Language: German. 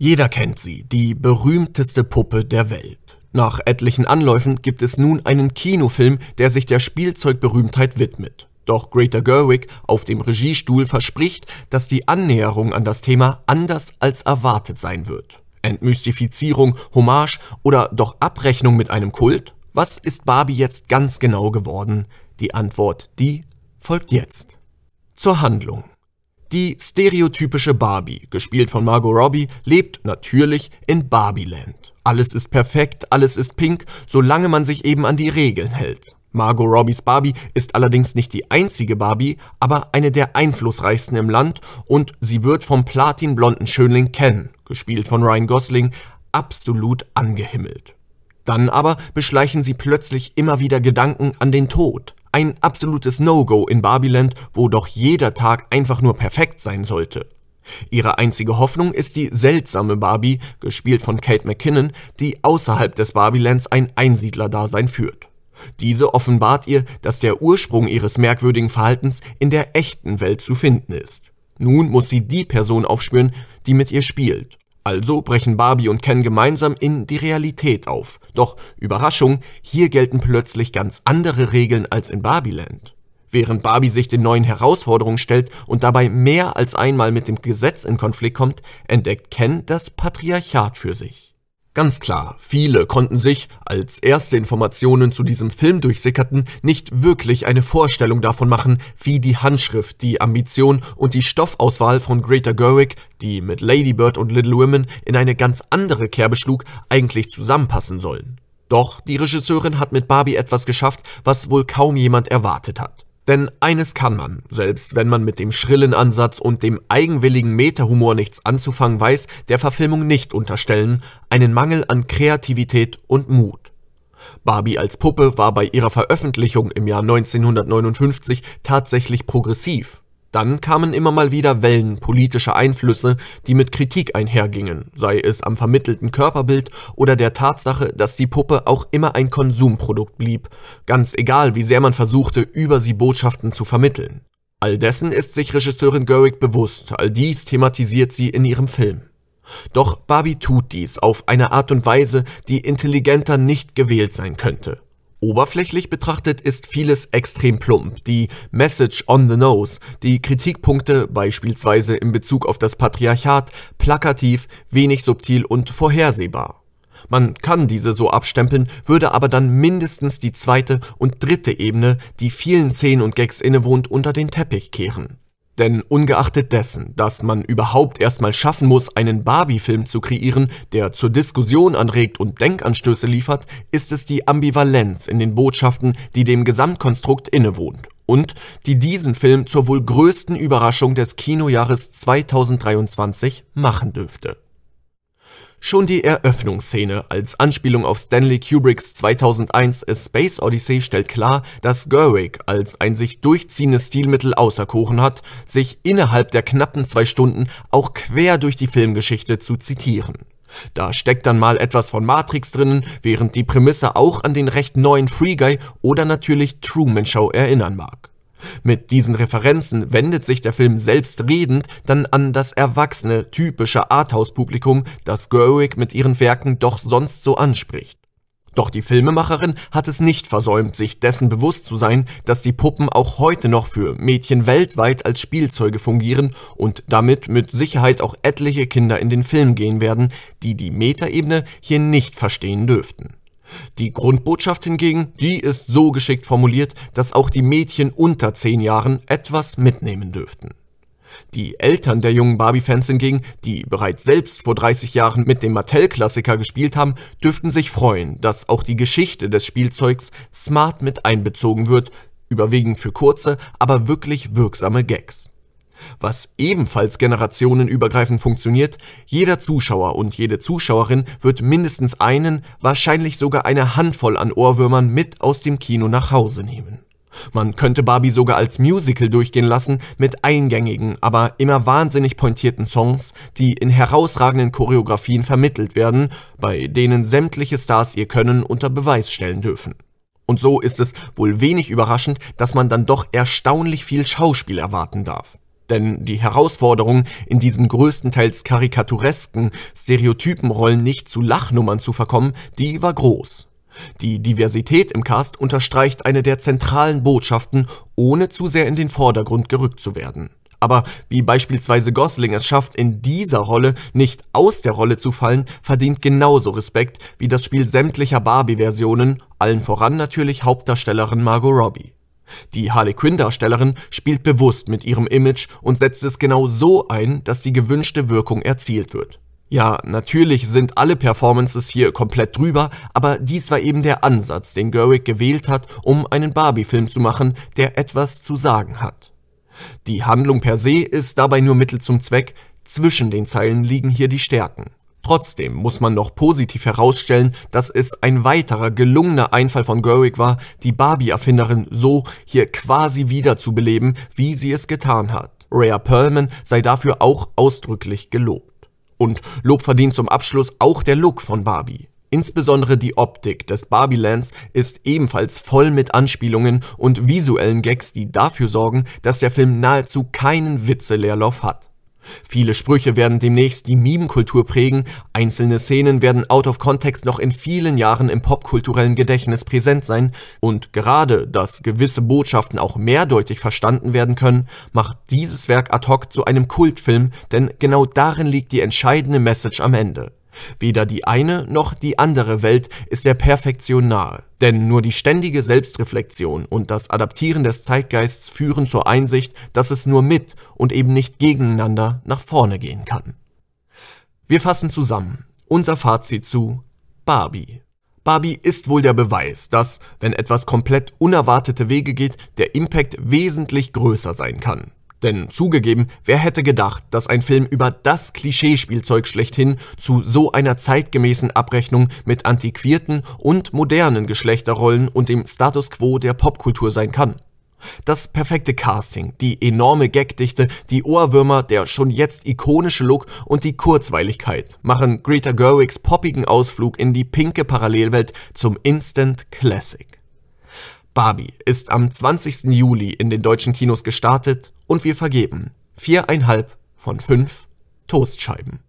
Jeder kennt sie, die berühmteste Puppe der Welt. Nach etlichen Anläufen gibt es nun einen Kinofilm, der sich der Spielzeugberühmtheit widmet. Doch Greta Gerwig auf dem Regiestuhl verspricht, dass die Annäherung an das Thema anders als erwartet sein wird. Entmystifizierung, Hommage oder doch Abrechnung mit einem Kult? Was ist Barbie jetzt ganz genau geworden? Die Antwort, die folgt jetzt. Zur Handlung. Die stereotypische Barbie, gespielt von Margot Robbie, lebt natürlich in Barbieland. Alles ist perfekt, alles ist pink, solange man sich eben an die Regeln hält. Margot Robbys Barbie ist allerdings nicht die einzige Barbie, aber eine der einflussreichsten im Land und sie wird vom platinblonden Schönling Ken, gespielt von Ryan Gosling, absolut angehimmelt. Dann aber beschleichen sie plötzlich immer wieder Gedanken an den Tod. Ein absolutes No-Go in Barbiland, wo doch jeder Tag einfach nur perfekt sein sollte. Ihre einzige Hoffnung ist die seltsame Barbie, gespielt von Kate McKinnon, die außerhalb des Barbilands ein Einsiedlerdasein führt. Diese offenbart ihr, dass der Ursprung ihres merkwürdigen Verhaltens in der echten Welt zu finden ist. Nun muss sie die Person aufspüren, die mit ihr spielt. Also brechen Barbie und Ken gemeinsam in die Realität auf. Doch Überraschung, hier gelten plötzlich ganz andere Regeln als in Barbiland. Während Barbie sich den neuen Herausforderungen stellt und dabei mehr als einmal mit dem Gesetz in Konflikt kommt, entdeckt Ken das Patriarchat für sich. Ganz klar, viele konnten sich, als erste Informationen zu diesem Film durchsickerten, nicht wirklich eine Vorstellung davon machen, wie die Handschrift, die Ambition und die Stoffauswahl von Greta Gerwig, die mit Lady Bird und Little Women in eine ganz andere Kerbe schlug, eigentlich zusammenpassen sollen. Doch die Regisseurin hat mit Barbie etwas geschafft, was wohl kaum jemand erwartet hat. Denn eines kann man, selbst wenn man mit dem schrillen Ansatz und dem eigenwilligen meta nichts anzufangen weiß, der Verfilmung nicht unterstellen, einen Mangel an Kreativität und Mut. Barbie als Puppe war bei ihrer Veröffentlichung im Jahr 1959 tatsächlich progressiv dann kamen immer mal wieder Wellen politischer Einflüsse, die mit Kritik einhergingen, sei es am vermittelten Körperbild oder der Tatsache, dass die Puppe auch immer ein Konsumprodukt blieb, ganz egal, wie sehr man versuchte, über sie Botschaften zu vermitteln. All dessen ist sich Regisseurin Gerwig bewusst, all dies thematisiert sie in ihrem Film. Doch Barbie tut dies auf eine Art und Weise, die intelligenter nicht gewählt sein könnte. Oberflächlich betrachtet ist vieles extrem plump. Die Message on the nose, die Kritikpunkte beispielsweise in Bezug auf das Patriarchat, plakativ, wenig subtil und vorhersehbar. Man kann diese so abstempeln, würde aber dann mindestens die zweite und dritte Ebene, die vielen Szenen und Gags innewohnt, unter den Teppich kehren. Denn ungeachtet dessen, dass man überhaupt erstmal schaffen muss, einen Barbie-Film zu kreieren, der zur Diskussion anregt und Denkanstöße liefert, ist es die Ambivalenz in den Botschaften, die dem Gesamtkonstrukt innewohnt und die diesen Film zur wohl größten Überraschung des Kinojahres 2023 machen dürfte. Schon die Eröffnungsszene als Anspielung auf Stanley Kubricks 2001 A Space Odyssey stellt klar, dass Gerwig als ein sich durchziehendes Stilmittel außer Kuchen hat, sich innerhalb der knappen zwei Stunden auch quer durch die Filmgeschichte zu zitieren. Da steckt dann mal etwas von Matrix drinnen, während die Prämisse auch an den recht neuen Free Guy oder natürlich Truman Show erinnern mag. Mit diesen Referenzen wendet sich der Film selbstredend dann an das erwachsene, typische Arthouse-Publikum, das Gerwig mit ihren Werken doch sonst so anspricht. Doch die Filmemacherin hat es nicht versäumt, sich dessen bewusst zu sein, dass die Puppen auch heute noch für Mädchen weltweit als Spielzeuge fungieren und damit mit Sicherheit auch etliche Kinder in den Film gehen werden, die die Metaebene hier nicht verstehen dürften. Die Grundbotschaft hingegen, die ist so geschickt formuliert, dass auch die Mädchen unter 10 Jahren etwas mitnehmen dürften. Die Eltern der jungen Barbie-Fans hingegen, die bereits selbst vor 30 Jahren mit dem Mattel-Klassiker gespielt haben, dürften sich freuen, dass auch die Geschichte des Spielzeugs smart mit einbezogen wird, überwiegend für kurze, aber wirklich wirksame Gags. Was ebenfalls generationenübergreifend funktioniert, jeder Zuschauer und jede Zuschauerin wird mindestens einen, wahrscheinlich sogar eine Handvoll an Ohrwürmern mit aus dem Kino nach Hause nehmen. Man könnte Barbie sogar als Musical durchgehen lassen mit eingängigen, aber immer wahnsinnig pointierten Songs, die in herausragenden Choreografien vermittelt werden, bei denen sämtliche Stars ihr Können unter Beweis stellen dürfen. Und so ist es wohl wenig überraschend, dass man dann doch erstaunlich viel Schauspiel erwarten darf denn die Herausforderung, in diesen größtenteils karikaturesken stereotypen Rollen nicht zu Lachnummern zu verkommen, die war groß. Die Diversität im Cast unterstreicht eine der zentralen Botschaften, ohne zu sehr in den Vordergrund gerückt zu werden. Aber wie beispielsweise Gosling es schafft, in dieser Rolle nicht aus der Rolle zu fallen, verdient genauso Respekt wie das Spiel sämtlicher Barbie-Versionen, allen voran natürlich Hauptdarstellerin Margot Robbie. Die Harley Quinn-Darstellerin spielt bewusst mit ihrem Image und setzt es genau so ein, dass die gewünschte Wirkung erzielt wird. Ja, natürlich sind alle Performances hier komplett drüber, aber dies war eben der Ansatz, den Gerwig gewählt hat, um einen Barbie-Film zu machen, der etwas zu sagen hat. Die Handlung per se ist dabei nur Mittel zum Zweck, zwischen den Zeilen liegen hier die Stärken. Trotzdem muss man noch positiv herausstellen, dass es ein weiterer gelungener Einfall von Gerwig war, die Barbie-Erfinderin so hier quasi wiederzubeleben, wie sie es getan hat. Rhea Perlman sei dafür auch ausdrücklich gelobt. Und Lob verdient zum Abschluss auch der Look von Barbie. Insbesondere die Optik des Barbielands ist ebenfalls voll mit Anspielungen und visuellen Gags, die dafür sorgen, dass der Film nahezu keinen Witzeleerlauf hat. Viele Sprüche werden demnächst die Mimenkultur prägen, einzelne Szenen werden out of context noch in vielen Jahren im popkulturellen Gedächtnis präsent sein und gerade, dass gewisse Botschaften auch mehrdeutig verstanden werden können, macht dieses Werk ad hoc zu einem Kultfilm, denn genau darin liegt die entscheidende Message am Ende. Weder die eine noch die andere Welt ist der Perfektion nahe, denn nur die ständige Selbstreflexion und das Adaptieren des Zeitgeists führen zur Einsicht, dass es nur mit und eben nicht gegeneinander nach vorne gehen kann. Wir fassen zusammen unser Fazit zu Barbie. Barbie ist wohl der Beweis, dass, wenn etwas komplett unerwartete Wege geht, der Impact wesentlich größer sein kann. Denn zugegeben, wer hätte gedacht, dass ein Film über das Klischeespielzeug schlechthin zu so einer zeitgemäßen Abrechnung mit antiquierten und modernen Geschlechterrollen und dem Status quo der Popkultur sein kann? Das perfekte Casting, die enorme Gagdichte, die Ohrwürmer, der schon jetzt ikonische Look und die Kurzweiligkeit machen Greta Gerwigs poppigen Ausflug in die pinke Parallelwelt zum Instant Classic. Barbie ist am 20. Juli in den deutschen Kinos gestartet und wir vergeben viereinhalb von fünf Toastscheiben.